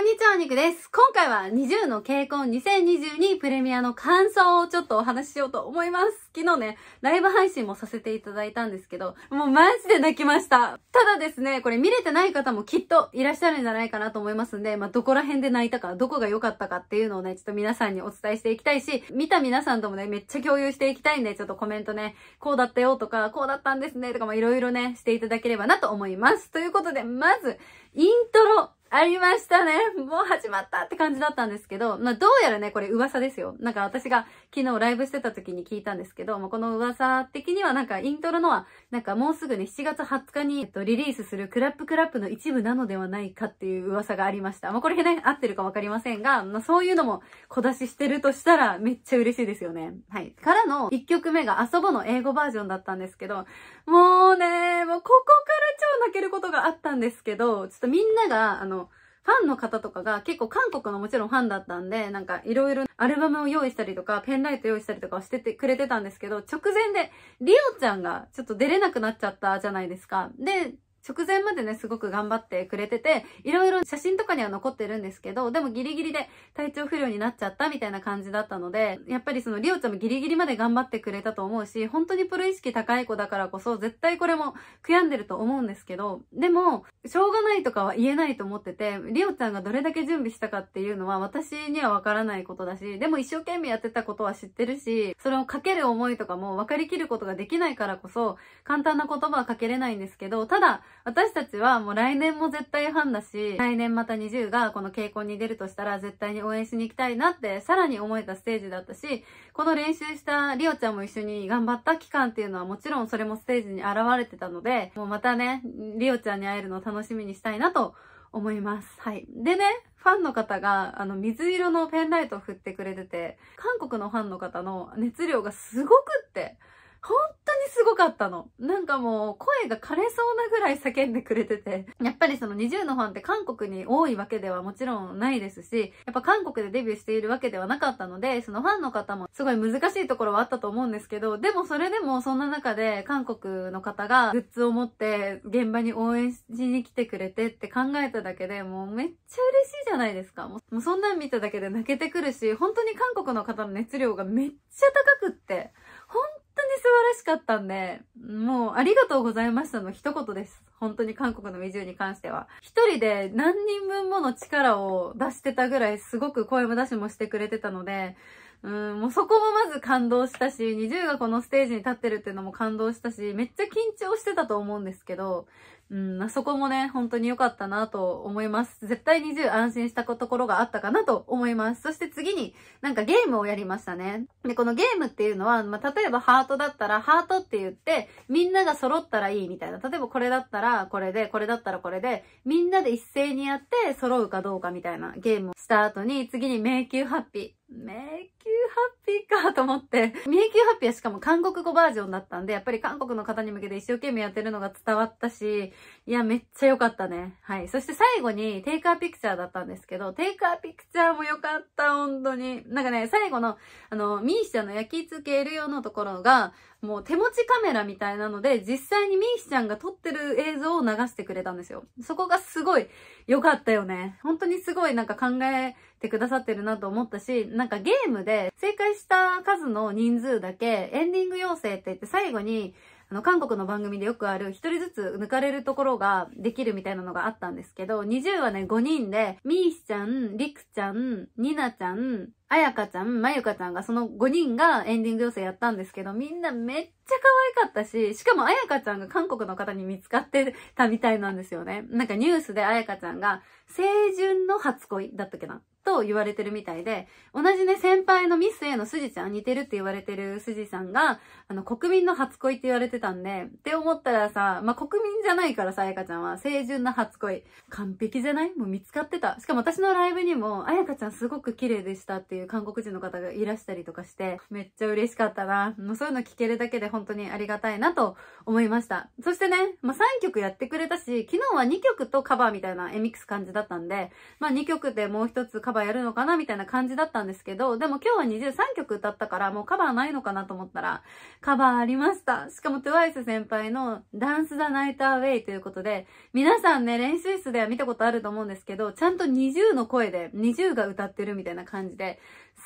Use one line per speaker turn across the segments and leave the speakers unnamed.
こんにちは、お肉です。今回は20の傾向2022プレミアの感想をちょっとお話ししようと思います。昨日ね、ライブ配信もさせていただいたんですけど、もうマジで泣きました。ただですね、これ見れてない方もきっといらっしゃるんじゃないかなと思いますんで、まあ、どこら辺で泣いたか、どこが良かったかっていうのをね、ちょっと皆さんにお伝えしていきたいし、見た皆さんともね、めっちゃ共有していきたいんで、ちょっとコメントね、こうだったよとか、こうだったんですねとか、ま、いろいろね、していただければなと思います。ということで、まず、イントロありましたね。もう始まったって感じだったんですけど、まあどうやらね、これ噂ですよ。なんか私が昨日ライブしてた時に聞いたんですけど、もあ、この噂的にはなんかイントロのは、なんかもうすぐね、7月20日に、えっと、リリースするクラップクラップの一部なのではないかっていう噂がありました。まあこれね、合ってるかわかりませんが、まあそういうのも小出ししてるとしたらめっちゃ嬉しいですよね。はい。からの1曲目が遊ぼの英語バージョンだったんですけど、もうね、もうここから超泣けることがあったんですけど、ちょっとみんなが、あの、ファンの方とかが結構韓国のもちろんファンだったんで、なんかいろいろアルバムを用意したりとか、ペンライト用意したりとかしててくれてたんですけど、直前でリオちゃんがちょっと出れなくなっちゃったじゃないですか。で、直前までね、すごく頑張ってくれてて、いろいろ写真とかには残ってるんですけど、でもギリギリで体調不良になっちゃったみたいな感じだったので、やっぱりそのリオちゃんもギリギリまで頑張ってくれたと思うし、本当にプロ意識高い子だからこそ、絶対これも悔やんでると思うんですけど、でも、しょうがないとかは言えないと思ってて、リオちゃんがどれだけ準備したかっていうのは私にはわからないことだし、でも一生懸命やってたことは知ってるし、それをかける思いとかも分かりきることができないからこそ、簡単な言葉はかけれないんですけど、ただ、私たちはもう来年も絶対ファンだし、来年また20がこの傾向に出るとしたら絶対に応援しに行きたいなってさらに思えたステージだったし、この練習したリオちゃんも一緒に頑張った期間っていうのはもちろんそれもステージに現れてたので、もうまたね、リオちゃんに会えるのを楽しみにしたいなと思います。はい。でね、ファンの方が、あの、水色のペンライトを振ってくれてて、韓国のファンの方の熱量がすごくって、本当にすごかったの。なんかもう声が枯れそうなぐらい叫んでくれてて。やっぱりその NiziU のファンって韓国に多いわけではもちろんないですし、やっぱ韓国でデビューしているわけではなかったので、そのファンの方もすごい難しいところはあったと思うんですけど、でもそれでもそんな中で韓国の方がグッズを持って現場に応援しに来てくれてって考えただけでもうめっちゃ嬉しいじゃないですか。もうそんなん見ただけで泣けてくるし、本当に韓国の方の熱量がめっちゃ高くって、本に素晴らしかったんで、もうありがとうございましたの一言です。本当に韓国の移住に関しては。一人で何人分もの力を出してたぐらいすごく声も出しもしてくれてたので、うん、もうそこもまず感動したし、20がこのステージに立ってるっていうのも感動したし、めっちゃ緊張してたと思うんですけど、うん、あ、そこもね、本当に良かったなと思います。絶対20安心したところがあったかなと思います。そして次に、なんかゲームをやりましたね。で、このゲームっていうのは、まあ、例えばハートだったら、ハートって言って、みんなが揃ったらいいみたいな。例えばこれだったら、これで、これだったらこれで、みんなで一斉にやって揃うかどうかみたいなゲームをした後に、次に迷宮ハッピー。迷宮ハッピーかと思って。迷宮ハッピーはしかも韓国語バージョンだったんで、やっぱり韓国の方に向けて一生懸命やってるのが伝わったし、いや、めっちゃ良かったね。はい。そして最後に、テイカーピクチャーだったんですけど、テイカーピクチャーも良かった、本当に。なんかね、最後の、あの、ミーシちゃんの焼き付けるようなところが、もう手持ちカメラみたいなので、実際にミーシちゃんが撮ってる映像を流してくれたんですよ。そこがすごい良かったよね。本当にすごいなんか考えてくださってるなと思ったし、なんかゲームで正解した数の人数だけエンディング要請って言って最後に、あの、韓国の番組でよくある、一人ずつ抜かれるところができるみたいなのがあったんですけど、20はね、5人で、ミーシちゃん、りくちゃん、ニナちゃん、あやかちゃん、まゆかちゃんが、その5人がエンディング要請やったんですけど、みんなめっちゃ可愛かったし、しかもあやかちゃんが韓国の方に見つかってたみたいなんですよね。なんかニュースであやかちゃんが、青春の初恋だったっけなと言われてるみたいで、同じね、先輩のミス A のスジちゃん、似てるって言われてるスジさんが、あの、国民の初恋って言われてたんで、って思ったらさ、まあ、国民じゃないからさ、あやかちゃんは、清純な初恋。完璧じゃないもう見つかってた。しかも私のライブにも、あやかちゃんすごく綺麗でしたっていう韓国人の方がいらしたりとかして、めっちゃ嬉しかったな。もうそういうの聞けるだけで本当にありがたいなと思いました。そしてね、まあ、3曲やってくれたし、昨日は2曲とカバーみたいなエミックス感じだったんで、まあ、2曲でもう一つカバーカバーやるのかなみたいな感じだったんですけど、でも今日は23曲歌ったからもうカバーないのかなと思ったら、カバーありました。しかも TWICE 先輩のダンスザナイトアウェイということで、皆さんね、練習室では見たことあると思うんですけど、ちゃんと20の声で、20が歌ってるみたいな感じで、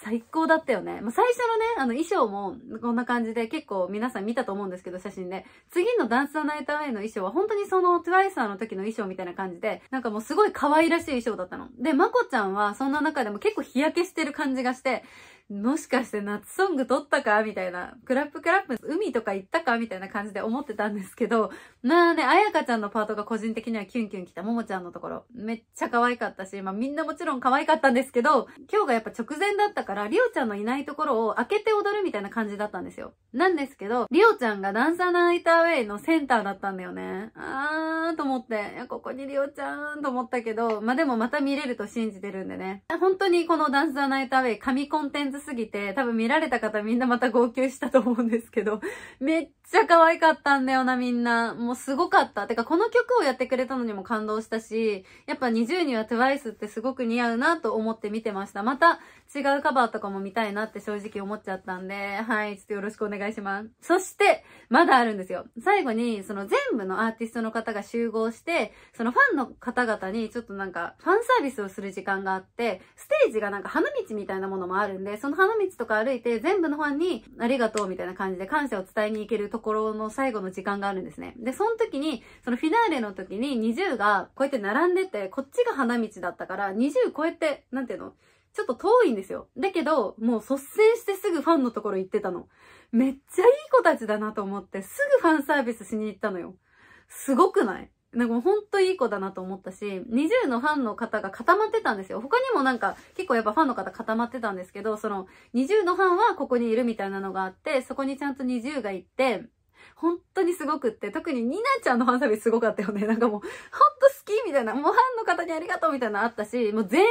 最高だったよね。まあ、最初のね、あの衣装もこんな感じで結構皆さん見たと思うんですけど、写真で。次のダンスザナイトアウェイの衣装は本当にその TWICE の時の衣装みたいな感じで、なんかもうすごい可愛らしい衣装だったの。で、まこちゃんはそんの中でも結構日焼けしてる感じがして、もしかして夏ソング撮ったかみたいな、クラップクラップ、海とか行ったかみたいな感じで思ってたんですけど、まあね、あやかちゃんのパートが個人的にはキュンキュン来たももちゃんのところ、めっちゃ可愛かったし、まあみんなもちろん可愛かったんですけど、今日がやっぱ直前だったから、りおちゃんのいないところを開けて踊るみたいな感じだったんですよ。なんですけど、りおちゃんがダンサーナイターウェイのセンターだったんだよね。あーと思って、いや、ここにりおちゃんと思ったけど、まあでもまた見れると信じてるんでね。本当にこのダンサーナイターウェイ神コンテンツズすぎて、多分見られた方みんなまた号泣したと思うんですけど、めっちゃ可愛かったんだよな、みんな。もうすごかった。てか、この曲をやってくれたのにも感動したし、やっぱ20には TWICE ってすごく似合うなと思って見てました。また違うカバーとかも見たいなって正直思っちゃったんで、はい、ちょっとよろしくお願いします。そして、まだあるんですよ。最後に、その全部のアーティストの方が集合して、そのファンの方々にちょっとなんか、ファンサービスをする時間があって、ステージがなんか花道みたいなものもあるんで、その花道とか歩いて全部のファンにありがとうみたいな感じで感謝を伝えに行けるところの最後の時間があるんですね。で、その時に、そのフィナーレの時に20がこうやって並んでて、こっちが花道だったから20こうやって、なんていうのちょっと遠いんですよ。だけど、もう率先してすぐファンのところ行ってたの。めっちゃいい子たちだなと思って、すぐファンサービスしに行ったのよ。すごくないなんかもうほんといい子だなと思ったし、20のファンの方が固まってたんですよ。他にもなんか結構やっぱファンの方固まってたんですけど、その20のファンはここにいるみたいなのがあって、そこにちゃんと20が行って、本当にすごくって、特にニナちゃんのファンサービスすごかったよね。なんかもう、ほんと好きみたいな、もうファンの方にありがとうみたいなのあったし、もう全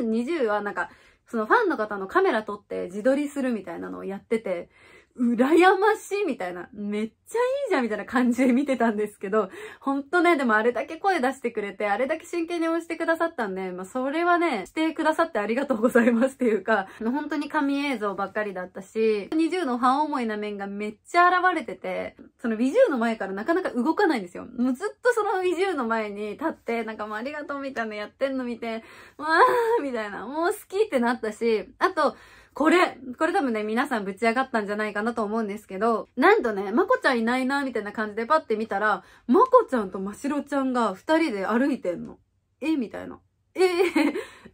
員20はなんか、そのファンの方のカメラ撮って自撮りするみたいなのをやってて、羨ましいみたいな、めっちゃいいじゃんみたいな感じで見てたんですけど、ほんとね、でもあれだけ声出してくれて、あれだけ真剣に応じてくださったんで、まあそれはね、してくださってありがとうございますっていうか、本当に神映像ばっかりだったし、20の半思いな面がめっちゃ現れてて、その二重の前からなかなか動かないんですよ。もうずっとその二重の前に立って、なんかもうありがとうみたいなやってんの見て、わーみたいな、もう好きってなったし、あと、これ、これ多分ね、皆さんぶち上がったんじゃないかなと思うんですけど、なんとね、まこちゃんいないな、みたいな感じでパって見たら、まこちゃんとましろちゃんが二人で歩いてんの。えみたいな。えー、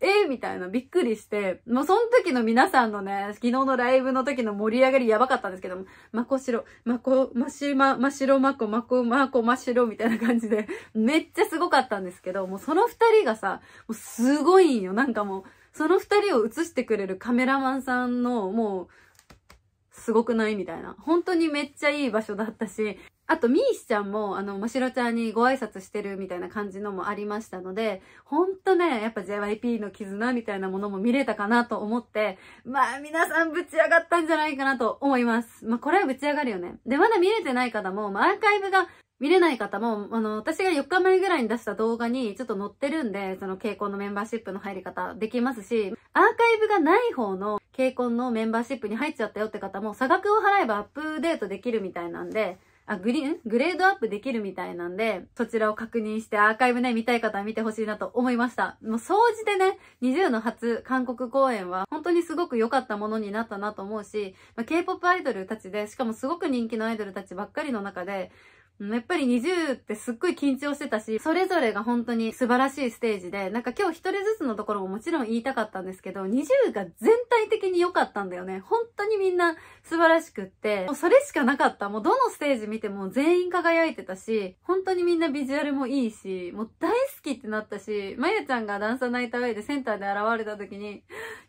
えー、みたいな、びっくりして、もうその時の皆さんのね、昨日のライブの時の盛り上がりやばかったんですけども、まこしろ、まこ、ましま、ましろまこ、まこ、まこましろみたいな感じで、めっちゃすごかったんですけど、もうその二人がさ、もうすごいんよ。なんかもう、その二人を映してくれるカメラマンさんの、もう、すごくないみたいな。本当にめっちゃいい場所だったし、あと、ミーシちゃんも、あの、ましろちゃんにご挨拶してるみたいな感じのもありましたので、ほんとね、やっぱ JYP の絆みたいなものも見れたかなと思って、まあ、皆さんぶち上がったんじゃないかなと思います。まあ、これはぶち上がるよね。で、まだ見れてない方も、まあ、アーカイブが見れない方も、あの、私が4日前ぐらいに出した動画にちょっと載ってるんで、その傾向のメンバーシップの入り方できますし、アーカイブがない方の傾向のメンバーシップに入っちゃったよって方も、差額を払えばアップデートできるみたいなんで、あ、グリーングレードアップできるみたいなんで、そちらを確認してアーカイブね、見たい方は見てほしいなと思いました。もう掃除でね、20の初韓国公演は本当にすごく良かったものになったなと思うし、まあ、K-POP アイドルたちで、しかもすごく人気のアイドルたちばっかりの中で、やっぱり20ってすっごい緊張してたし、それぞれが本当に素晴らしいステージで、なんか今日一人ずつのところももちろん言いたかったんですけど、20が全体的に良かったんだよね。本当にみんな素晴らしくって、もうそれしかなかった。もうどのステージ見ても全員輝いてたし、本当にみんなビジュアルもいいし、もう大好きってなったし、まゆちゃんがダンサーナイト上イでセンターで現れた時に、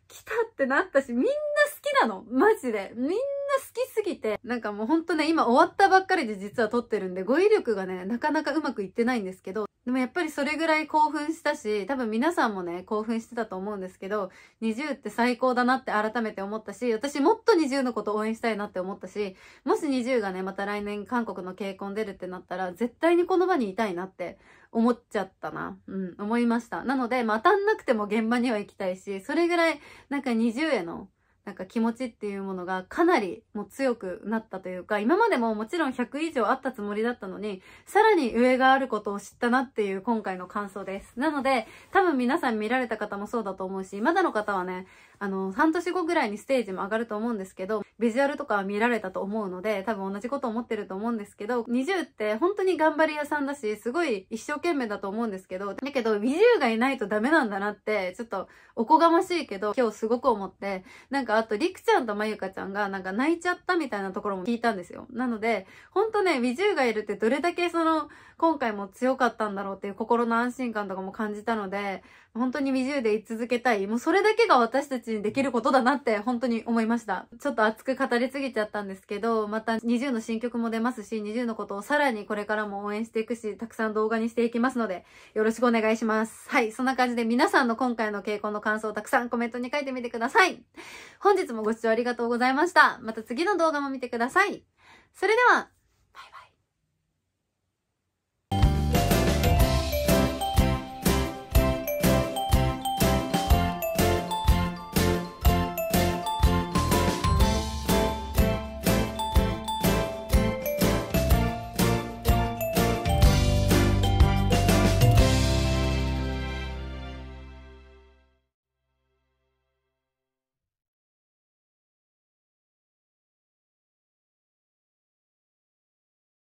来たってなったし、みんな好きなのマジで。みんな好きすぎて、なんかもうほんとね、今終わったばっかりで実は撮ってるんで、語彙力がね、なかなかうまくいってないんですけど、でもやっぱりそれぐらい興奮したし、多分皆さんもね、興奮してたと思うんですけど、20って最高だなって改めて思ったし、私もっと20のこと応援したいなって思ったし、もし20がね、また来年韓国の傾向に出るってなったら、絶対にこの場にいたいなって思っちゃったな。うん、思いました。なので、まあ、当たんなくても現場には行きたいし、それぐらい、なんか20へのなんか気持ちっていうものがかなりもう強くなったというか、今までももちろん100以上あったつもりだったのに、さらに上があることを知ったなっていう今回の感想です。なので、多分皆さん見られた方もそうだと思うし、まだの方はね、あの、半年後ぐらいにステージも上がると思うんですけど、ビジュアルとかは見られたと思うので、多分同じこと思ってると思うんですけど、20って本当に頑張り屋さんだし、すごい一生懸命だと思うんですけど、だけど20がいないとダメなんだなって、ちょっとおこがましいけど、今日すごく思って、なんかかあと、りくちゃんとまゆかちゃんがなんか泣いちゃったみたいなところも聞いたんですよ。なので、ほんとね、ビジがいるってどれだけその、今回も強かったんだろうっていう心の安心感とかも感じたので、本当にビジで居続けたい。もうそれだけが私たちにできることだなって本当に思いました。ちょっと熱く語りすぎちゃったんですけど、また NiziU の新曲も出ますし、NiziU のことをさらにこれからも応援していくし、たくさん動画にしていきますので、よろしくお願いします。はい、そんな感じで皆さんの今回の傾向の感想をたくさんコメントに書いてみてください。本日もご視聴ありがとうございました。また次の動画も見てください。それでは、